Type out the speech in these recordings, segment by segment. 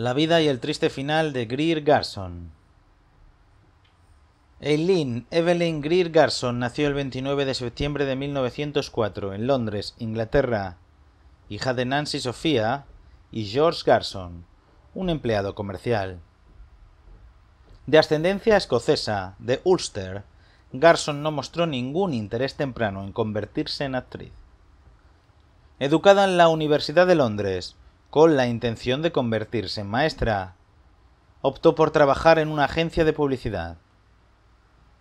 La vida y el triste final de Greer Garson. Eileen Evelyn Greer Garson nació el 29 de septiembre de 1904 en Londres, Inglaterra, hija de Nancy Sophia y George Garson, un empleado comercial. De ascendencia escocesa, de Ulster, Garson no mostró ningún interés temprano en convertirse en actriz. Educada en la Universidad de Londres, con la intención de convertirse en maestra. Optó por trabajar en una agencia de publicidad.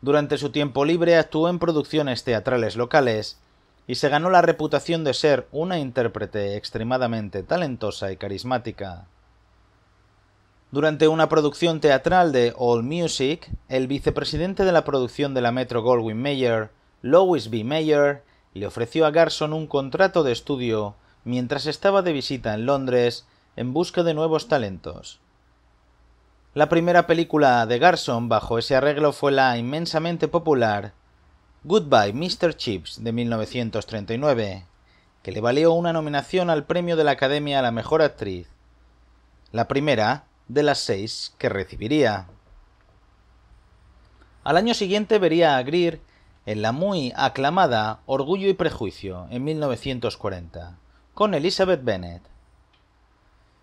Durante su tiempo libre actuó en producciones teatrales locales y se ganó la reputación de ser una intérprete extremadamente talentosa y carismática. Durante una producción teatral de All Music, el vicepresidente de la producción de la Metro Goldwyn Mayer, Louis B. Mayer, le ofreció a Garson un contrato de estudio mientras estaba de visita en Londres en busca de nuevos talentos. La primera película de Garson bajo ese arreglo fue la inmensamente popular Goodbye Mr. Chips de 1939, que le valió una nominación al premio de la Academia a la Mejor Actriz, la primera de las seis que recibiría. Al año siguiente vería a Greer en la muy aclamada Orgullo y Prejuicio en 1940 con Elizabeth Bennett.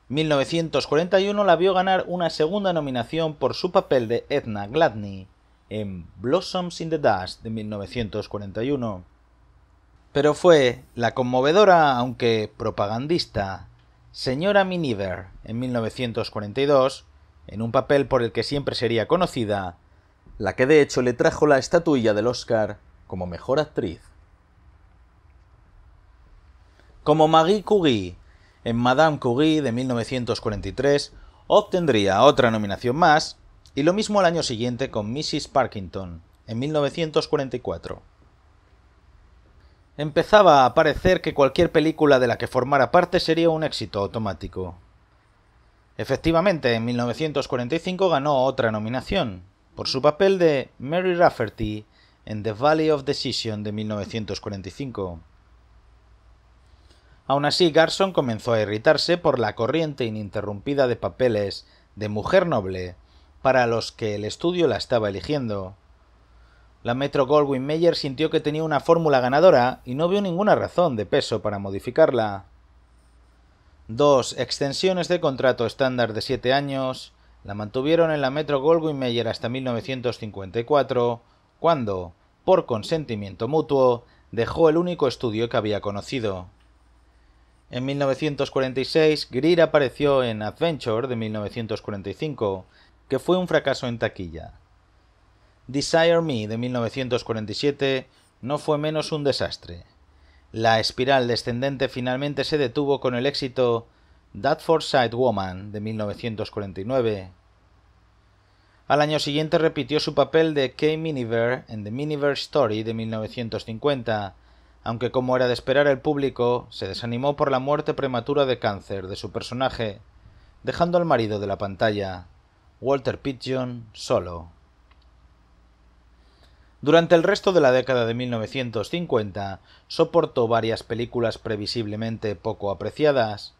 1941 la vio ganar una segunda nominación por su papel de Edna Gladney en Blossoms in the Dust de 1941. Pero fue la conmovedora, aunque propagandista, señora Miniver en 1942, en un papel por el que siempre sería conocida, la que de hecho le trajo la estatuilla del Oscar como mejor actriz. Como Marie Curie, en Madame Curie de 1943, obtendría otra nominación más, y lo mismo al año siguiente con Mrs. Parkington, en 1944. Empezaba a parecer que cualquier película de la que formara parte sería un éxito automático. Efectivamente, en 1945 ganó otra nominación, por su papel de Mary Rafferty en The Valley of Decision de 1945. Aun así, Garson comenzó a irritarse por la corriente ininterrumpida de papeles de mujer noble para los que el estudio la estaba eligiendo. La Metro Goldwyn Mayer sintió que tenía una fórmula ganadora y no vio ninguna razón de peso para modificarla. Dos extensiones de contrato estándar de siete años la mantuvieron en la Metro Goldwyn Mayer hasta 1954, cuando, por consentimiento mutuo, dejó el único estudio que había conocido. En 1946, Greer apareció en Adventure de 1945, que fue un fracaso en taquilla. Desire Me de 1947 no fue menos un desastre. La espiral descendente finalmente se detuvo con el éxito That Foresight Woman de 1949. Al año siguiente repitió su papel de Kay Miniver en The Miniver Story de 1950, aunque como era de esperar el público, se desanimó por la muerte prematura de cáncer de su personaje, dejando al marido de la pantalla, Walter Pidgeon, solo. Durante el resto de la década de 1950 soportó varias películas previsiblemente poco apreciadas.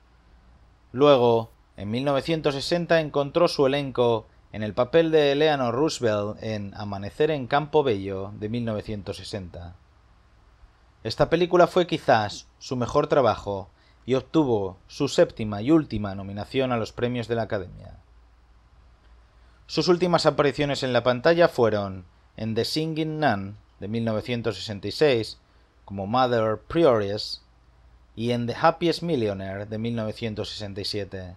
Luego, en 1960 encontró su elenco en el papel de Eleanor Roosevelt en Amanecer en Campo Bello de 1960. Esta película fue quizás su mejor trabajo y obtuvo su séptima y última nominación a los premios de la Academia. Sus últimas apariciones en la pantalla fueron en The Singing Nun de 1966 como Mother Prioress y en The Happiest Millionaire de 1967.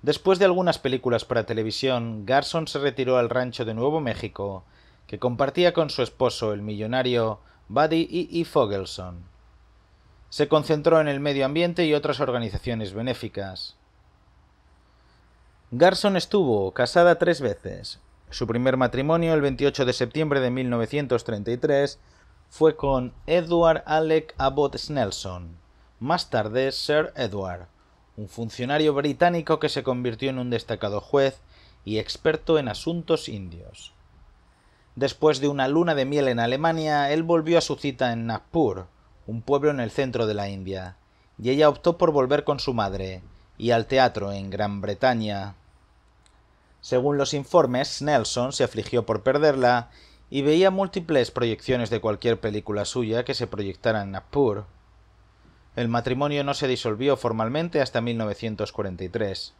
Después de algunas películas para televisión, Garson se retiró al rancho de Nuevo México, que compartía con su esposo, el millonario Buddy y E. Fogelson. Se concentró en el medio ambiente y otras organizaciones benéficas. Garson estuvo casada tres veces. Su primer matrimonio, el 28 de septiembre de 1933, fue con Edward Alec Abbott Snelson, más tarde Sir Edward, un funcionario británico que se convirtió en un destacado juez y experto en asuntos indios. Después de una luna de miel en Alemania, él volvió a su cita en Nagpur, un pueblo en el centro de la India, y ella optó por volver con su madre y al teatro en Gran Bretaña. Según los informes, Nelson se afligió por perderla y veía múltiples proyecciones de cualquier película suya que se proyectara en Nagpur. El matrimonio no se disolvió formalmente hasta 1943.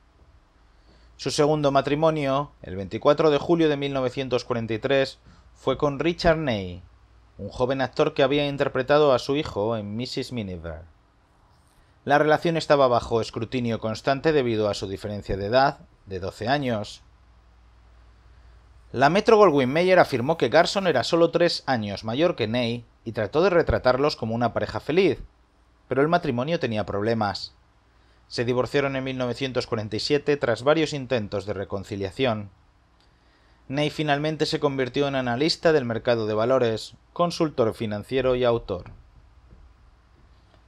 Su segundo matrimonio, el 24 de julio de 1943, fue con Richard Ney, un joven actor que había interpretado a su hijo en Mrs. Miniver. La relación estaba bajo escrutinio constante debido a su diferencia de edad, de 12 años. La Metro Goldwyn Mayer afirmó que Garson era solo tres años mayor que Ney y trató de retratarlos como una pareja feliz, pero el matrimonio tenía problemas. Se divorciaron en 1947 tras varios intentos de reconciliación. Ney finalmente se convirtió en analista del mercado de valores, consultor financiero y autor.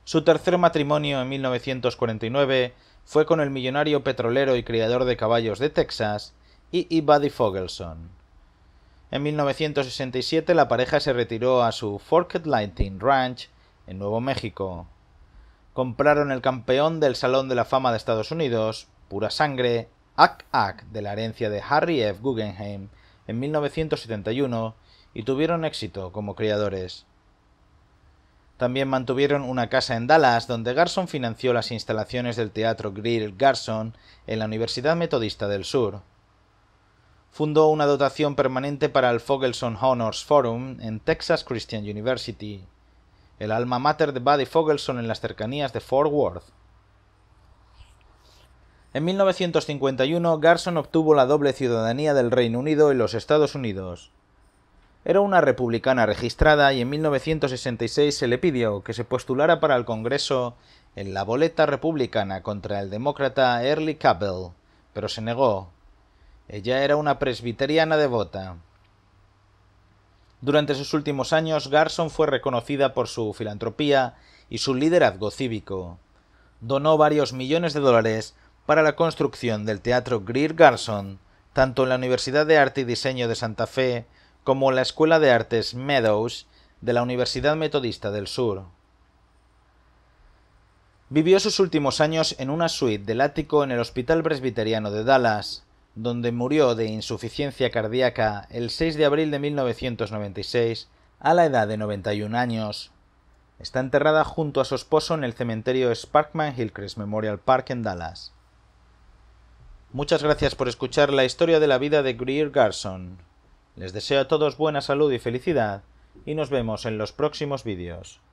Su tercer matrimonio en 1949 fue con el millonario petrolero y criador de caballos de Texas, E. E. Buddy Fogelson. En 1967 la pareja se retiró a su Forked Lightning Ranch en Nuevo México compraron el campeón del Salón de la Fama de Estados Unidos, pura sangre, Ak de la herencia de Harry F. Guggenheim, en 1971 y tuvieron éxito como criadores. También mantuvieron una casa en Dallas donde Garson financió las instalaciones del Teatro Grill Garson en la Universidad Metodista del Sur. Fundó una dotación permanente para el Fogelson Honors Forum en Texas Christian University el alma mater de Buddy Fogelson en las cercanías de Fort Worth. En 1951, Garson obtuvo la doble ciudadanía del Reino Unido y los Estados Unidos. Era una republicana registrada y en 1966 se le pidió que se postulara para el Congreso en la boleta republicana contra el demócrata Early Cabell, pero se negó. Ella era una presbiteriana devota. Durante sus últimos años, Garson fue reconocida por su filantropía y su liderazgo cívico. Donó varios millones de dólares para la construcción del Teatro Greer Garson, tanto en la Universidad de Arte y Diseño de Santa Fe como en la Escuela de Artes Meadows de la Universidad Metodista del Sur. Vivió sus últimos años en una suite del ático en el Hospital Presbiteriano de Dallas, donde murió de insuficiencia cardíaca el 6 de abril de 1996 a la edad de 91 años. Está enterrada junto a su esposo en el cementerio Sparkman Hillcrest Memorial Park en Dallas. Muchas gracias por escuchar la historia de la vida de Greer Garson. Les deseo a todos buena salud y felicidad y nos vemos en los próximos vídeos.